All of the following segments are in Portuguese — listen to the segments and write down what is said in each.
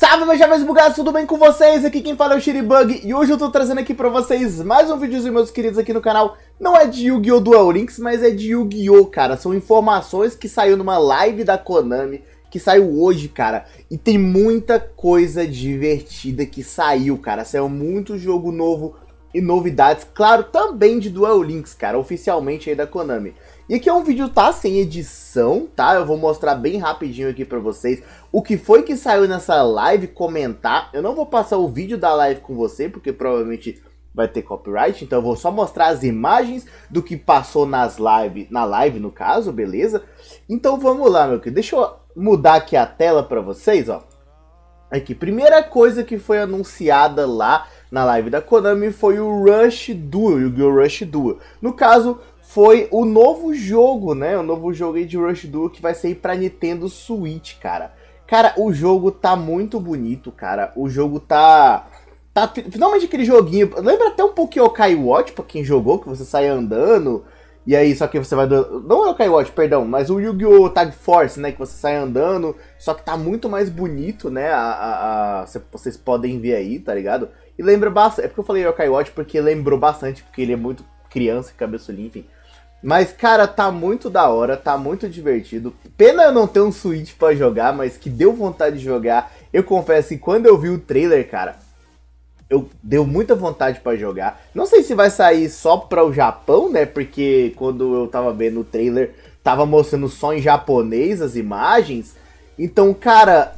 Salve meus jovens bugados, tudo bem com vocês? Aqui quem fala é o Shiribug e hoje eu tô trazendo aqui pra vocês mais um vídeozinho, meus queridos, aqui no canal. Não é de Yu-Gi-Oh! Duel Links, mas é de Yu-Gi-Oh! cara. São informações que saiu numa live da Konami, que saiu hoje, cara. E tem muita coisa divertida que saiu, cara. Saiu muito jogo novo e novidades, claro, também de Duel Links, cara, oficialmente aí da Konami. E aqui é um vídeo tá sem edição, tá? Eu vou mostrar bem rapidinho aqui pra vocês o que foi que saiu nessa live, comentar. Eu não vou passar o vídeo da live com você, porque provavelmente vai ter copyright, então eu vou só mostrar as imagens do que passou nas live, na live no caso, beleza? Então vamos lá, meu querido. Deixa eu mudar aqui a tela para vocês, ó. Aqui, primeira coisa que foi anunciada lá na live da Konami foi o Rush Duo, o Rush Duo. No caso, foi o novo jogo, né? O novo jogo de Rush Duel que vai sair para Nintendo Switch, cara. Cara, o jogo tá muito bonito, cara. O jogo tá tá finalmente aquele joguinho, lembra até um pouco Yokai Watch para quem jogou, que você sai andando e aí, só que você vai. Não é o Kai Watch, perdão, mas o Yu-Gi-Oh! Tag Force, né? Que você sai andando, só que tá muito mais bonito, né? A, a, a... Vocês podem ver aí, tá ligado? E lembra bastante. É porque eu falei Yokai Watch porque lembrou bastante, porque ele é muito criança, cabeça linda, enfim. Mas, cara, tá muito da hora, tá muito divertido. Pena eu não ter um Switch para jogar, mas que deu vontade de jogar. Eu confesso que quando eu vi o trailer, cara, eu deu muita vontade para jogar. Não sei se vai sair só para o Japão, né? Porque quando eu tava vendo o trailer, tava mostrando só em japonês as imagens. Então, cara,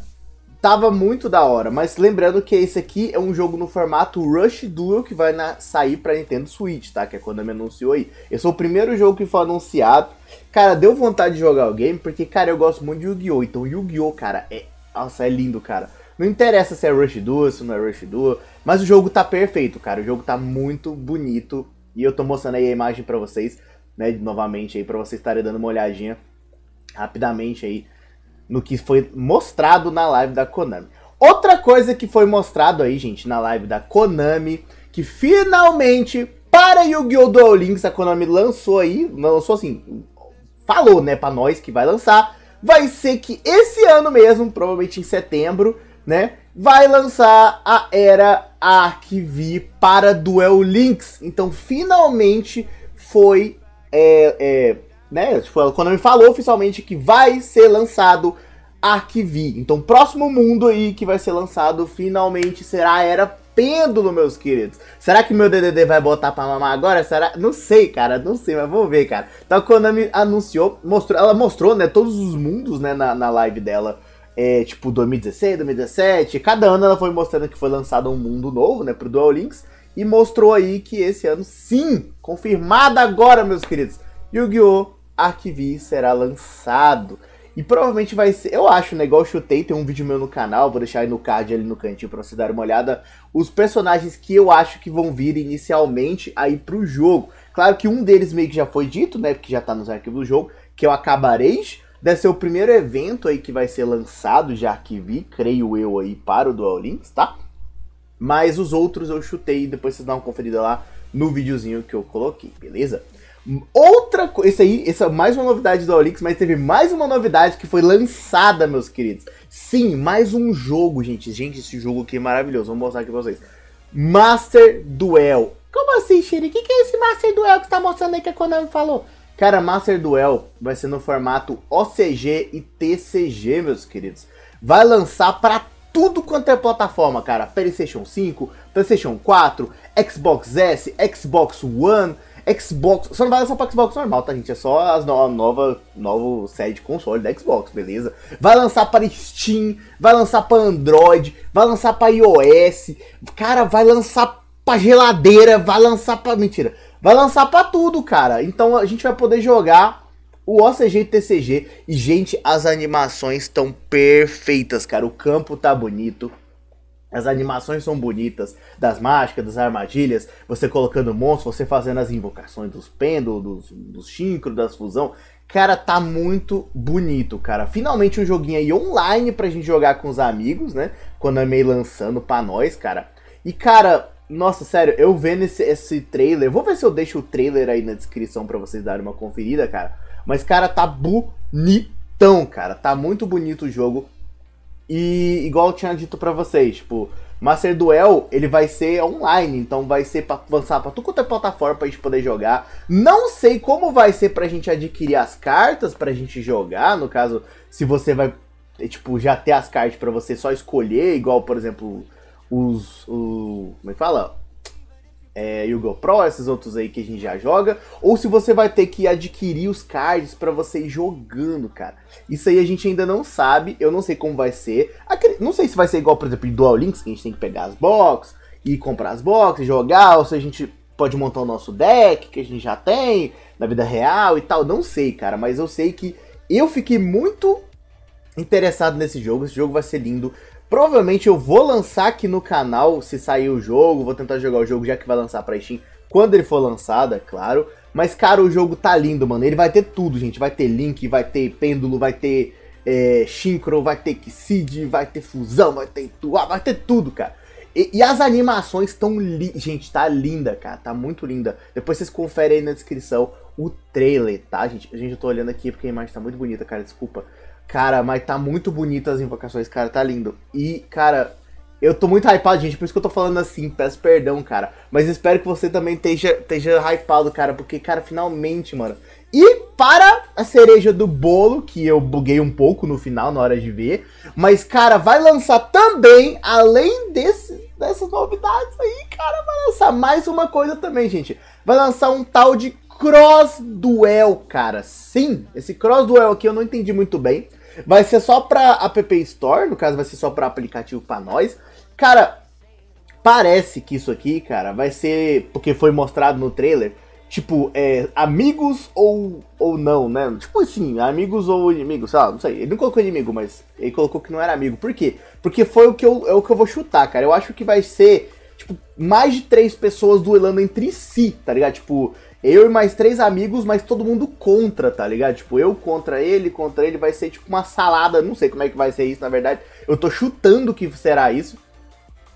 Tava muito da hora, mas lembrando que esse aqui é um jogo no formato Rush Duel que vai na, sair pra Nintendo Switch, tá? Que é a Konami anunciou aí. Esse é o primeiro jogo que foi anunciado. Cara, deu vontade de jogar o game, porque, cara, eu gosto muito de Yu-Gi-Oh! Então, Yu-Gi-Oh! cara, é. Nossa, é lindo, cara. Não interessa se é Rush Duel, se não é Rush Duel, mas o jogo tá perfeito, cara. O jogo tá muito bonito. E eu tô mostrando aí a imagem pra vocês, né? Novamente aí, pra vocês estarem dando uma olhadinha rapidamente aí no que foi mostrado na live da Konami. Outra coisa que foi mostrado aí, gente, na live da Konami, que finalmente para Yu-Gi-Oh! Duel Links a Konami lançou aí, lançou assim, falou, né, para nós que vai lançar, vai ser que esse ano mesmo, provavelmente em setembro, né, vai lançar a Era Arquivi para Duel Links. Então, finalmente foi é, é, né? Tipo, a Konami falou oficialmente que vai ser lançado Arquivi. Então, próximo mundo aí que vai ser lançado finalmente será a Era Pêndulo, meus queridos. Será que meu DDD vai botar pra mamar agora? Será? Não sei, cara. Não sei, mas vamos ver, cara. Então, a Konami anunciou, mostrou, ela mostrou, né, todos os mundos, né, na, na live dela. É, tipo, 2016, 2017. Cada ano ela foi mostrando que foi lançado um mundo novo, né, pro Duel Links. E mostrou aí que esse ano, sim, confirmada agora, meus queridos. Yu-Gi-Oh! Arquivi será lançado. E provavelmente vai ser, eu acho, né? Igual eu chutei, tem um vídeo meu no canal, vou deixar aí no card ali no cantinho pra você dar uma olhada. Os personagens que eu acho que vão vir inicialmente aí pro jogo. Claro que um deles meio que já foi dito, né? Porque já tá nos arquivos do jogo, que eu é acabarei. Deve ser o primeiro evento aí que vai ser lançado de Arquivi, creio eu aí, para o Duel Links, tá? Mas os outros eu chutei, depois vocês dão uma conferida lá no videozinho que eu coloquei, beleza? Outra coisa, Isso aí, essa é mais uma novidade do Olix, mas teve mais uma novidade que foi lançada, meus queridos. Sim, mais um jogo, gente. Gente, esse jogo aqui é maravilhoso. Vou mostrar aqui pra vocês. Master Duel. Como assim, Shiri? O que, que é esse Master Duel que você tá mostrando aí que a Konami falou? Cara, Master Duel vai ser no formato OCG e TCG, meus queridos. Vai lançar para tudo quanto é plataforma, cara. PlayStation 5, PlayStation 4, Xbox S, Xbox One Xbox. Só não vai lançar pra Xbox normal, tá, gente? É só no a nova, nova série de console da Xbox, beleza? Vai lançar para Steam, vai lançar para Android, vai lançar para iOS, cara, vai lançar pra geladeira, vai lançar pra. Mentira. Vai lançar pra tudo, cara. Então a gente vai poder jogar o OCG e TCG. E, gente, as animações estão perfeitas, cara. O campo tá bonito. As animações são bonitas, das mágicas, das armadilhas, você colocando monstros, você fazendo as invocações dos pêndulos, dos síncro, das fusão. Cara, tá muito bonito, cara. Finalmente um joguinho aí online pra gente jogar com os amigos, né? Quando é meio lançando pra nós, cara. E, cara, nossa, sério, eu vendo esse, esse trailer, vou ver se eu deixo o trailer aí na descrição pra vocês darem uma conferida, cara. Mas, cara, tá bonitão, cara. Tá muito bonito o jogo. E igual eu tinha dito para vocês, tipo, Master Duel, ele vai ser online, então vai ser para avançar para tudo quanto é plataforma pra gente poder jogar. Não sei como vai ser pra gente adquirir as cartas pra gente jogar, no caso, se você vai, é, tipo, já ter as cartas para você só escolher, igual, por exemplo, os, o, como é que fala? é, yu Pro, esses outros aí que a gente já joga, ou se você vai ter que adquirir os cards para você ir jogando, cara. Isso aí a gente ainda não sabe, eu não sei como vai ser. Não sei se vai ser igual, por exemplo, em Dual Links, que a gente tem que pegar as boxes e comprar as boxes, jogar, ou se a gente pode montar o nosso deck que a gente já tem na vida real e tal. Não sei, cara, mas eu sei que eu fiquei muito interessado nesse jogo. Esse jogo vai ser lindo. Provavelmente eu vou lançar aqui no canal se sair o jogo, vou tentar jogar o jogo já que vai lançar pra Steam, quando ele for lançado, é claro. Mas, cara, o jogo tá lindo, mano. Ele vai ter tudo, gente. Vai ter Link, vai ter Pêndulo, vai ter é, vai ter Ksid, vai ter Fusão, vai ter tudo, vai ter tudo, cara. E, e as animações estão Gente, tá linda, cara. Tá muito linda. Depois vocês conferem aí na descrição o trailer, tá, gente? A gente, eu tô olhando aqui porque a imagem tá muito bonita, cara. Desculpa. Cara, mas tá muito bonita as invocações, cara, tá lindo. E, cara, eu tô muito hypado, gente, por isso que eu tô falando assim, peço perdão, cara. Mas espero que você também esteja, esteja hypado, cara, porque, cara, finalmente, mano. E para a cereja do bolo, que eu buguei um pouco no final, na hora de ver. Mas, cara, vai lançar também, além desse, dessas novidades aí, cara, vai lançar mais uma coisa também, gente. Vai lançar um tal de Cross Duel, cara. Sim, esse Cross Duel aqui eu não entendi muito bem. Vai ser só pra App Store, no caso vai ser só pra aplicativo pra nós. Cara, parece que isso aqui, cara, vai ser, porque foi mostrado no trailer, tipo, é, amigos ou, ou não, né? Tipo assim, amigos ou inimigos, sei lá, não sei. Ele não colocou inimigo, mas ele colocou que não era amigo. Por quê? Porque foi o que eu, é o que eu vou chutar, cara. Eu acho que vai ser, tipo, mais de três pessoas duelando entre si, tá ligado? Tipo, eu e mais três amigos, mas todo mundo contra, tá ligado? Tipo, eu contra ele, contra ele, vai ser tipo uma salada. Não sei como é que vai ser isso, na verdade. Eu tô chutando que será isso.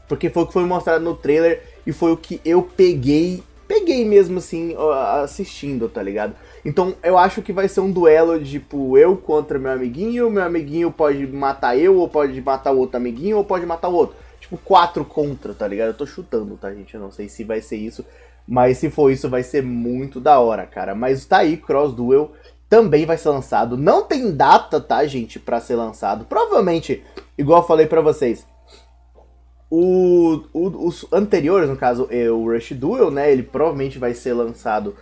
Porque foi o que foi mostrado no trailer e foi o que eu peguei. Peguei mesmo assim, assistindo, tá ligado? Então eu acho que vai ser um duelo, tipo, eu contra meu amiguinho, meu amiguinho pode matar eu, ou pode matar o outro amiguinho, ou pode matar o outro. Tipo, quatro contra, tá ligado? Eu tô chutando, tá, gente? Eu não sei se vai ser isso. Mas se for isso, vai ser muito da hora, cara. Mas tá aí, Cross Duel também vai ser lançado. Não tem data, tá, gente, para ser lançado. Provavelmente, igual eu falei para vocês, o, o, os anteriores, no caso, é o Rush Duel, né? Ele provavelmente vai ser lançado.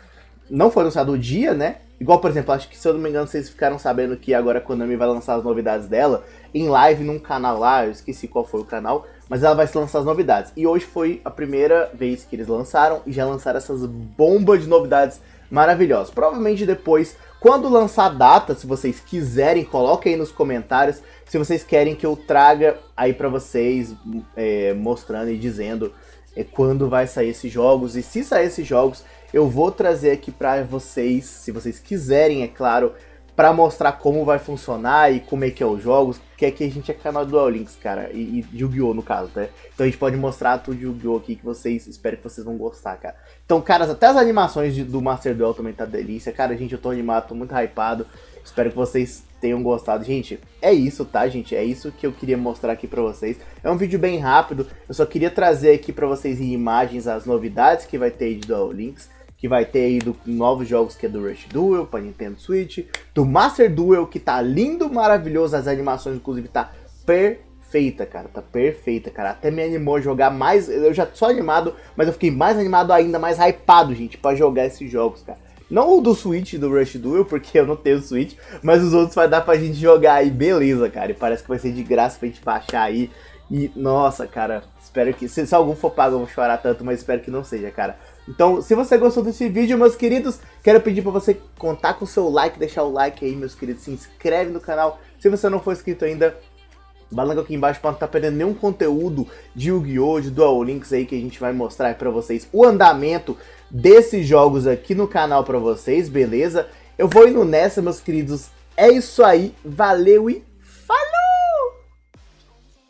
Não foi lançado o dia, né? Igual, por exemplo, acho que se eu não me engano, vocês ficaram sabendo que agora a Konami vai lançar as novidades dela em live num canal lá, eu esqueci qual foi o canal mas ela vai se lançar as novidades. E hoje foi a primeira vez que eles lançaram e já lançaram essas bombas de novidades maravilhosas. Provavelmente depois, quando lançar a data, se vocês quiserem, coloquem aí nos comentários se vocês querem que eu traga aí para vocês, é, mostrando e dizendo é, quando vai sair esses jogos. E se sair esses jogos, eu vou trazer aqui para vocês, se vocês quiserem, é claro para mostrar como vai funcionar e como é que é os jogos, porque aqui a gente é canal do Duel Links, cara, e, e Yu-Gi-Oh! no caso, né? Então a gente pode mostrar tudo de Yu-Gi-Oh! aqui que vocês, espero que vocês vão gostar, cara. Então, caras, até as animações de, do Master Duel também tá delícia, cara, gente, eu tô animado, tô muito hypado, espero que vocês tenham gostado. Gente, é isso, tá, gente? É isso que eu queria mostrar aqui pra vocês. É um vídeo bem rápido, eu só queria trazer aqui pra vocês em imagens as novidades que vai ter de Duel Links, que vai ter aí do, novos jogos que é do Rush Duel para Nintendo Switch, do Master Duel que tá lindo, maravilhoso, as animações inclusive tá perfeita, cara, tá perfeita, cara. Até me animou a jogar mais, eu já sou animado, mas eu fiquei mais animado ainda, mais hypado, gente, para jogar esses jogos, cara. Não o do Switch do Rush Duel, porque eu não tenho Switch, mas os outros vai dar pra gente jogar aí, beleza, cara. E parece que vai ser de graça pra gente baixar aí. E nossa, cara, espero que. Se, se algum for pago, eu vou chorar tanto, mas espero que não seja, cara. Então, se você gostou desse vídeo, meus queridos, quero pedir para você contar com o seu like, deixar o like aí, meus queridos, se inscreve no canal. Se você não for inscrito ainda, balanca aqui embaixo para não estar tá perdendo nenhum conteúdo de Yu-Gi-Oh!, de Dual Links aí que a gente vai mostrar para vocês o andamento desses jogos aqui no canal para vocês, beleza? Eu vou indo nessa, meus queridos. É isso aí, valeu e